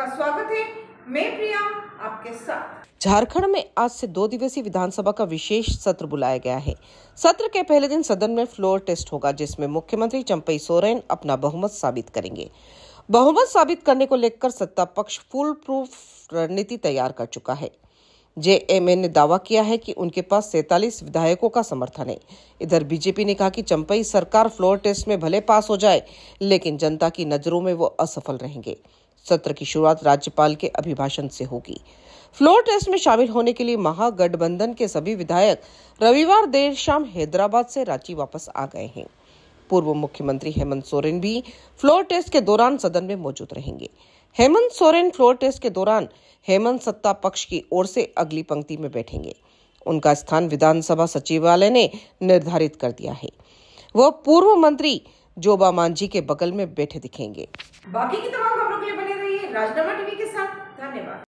आपका स्वागत है मैं प्रिया आपके साथ झारखंड में आज से दो दिवसीय विधानसभा का विशेष सत्र बुलाया गया है सत्र के पहले दिन सदन में फ्लोर टेस्ट होगा जिसमें मुख्यमंत्री चंपई सोरेन अपना बहुमत साबित करेंगे बहुमत साबित करने को लेकर सत्ता पक्ष फुल प्रूफ रणनीति तैयार कर चुका है जेएमएन ने दावा किया है कि उनके पास सैतालीस विधायकों का समर्थन है इधर बीजेपी ने कहा कि चंपई सरकार फ्लोर टेस्ट में भले पास हो जाए लेकिन जनता की नजरों में वो असफल रहेंगे सत्र की शुरुआत राज्यपाल के अभिभाषण से होगी फ्लोर टेस्ट में शामिल होने के लिए महागठबंधन के सभी विधायक रविवार देर शाम हैदराबाद से रांची वापस आ गए हैं पूर्व मुख्यमंत्री हेमंत सोरेन भी फ्लोर टेस्ट के दौरान सदन में मौजूद रहेंगे हेमंत सोरेन फ्लोर टेस्ट के दौरान हेमंत सत्ता पक्ष की ओर से अगली पंक्ति में बैठेंगे उनका स्थान विधानसभा सचिवालय ने निर्धारित कर दिया है वह पूर्व मंत्री जोबा मांझी के बगल में बैठे दिखेंगे बाकी की तमाम खबरों के लिए बने रहिए राजनामा टीवी के साथ धन्यवाद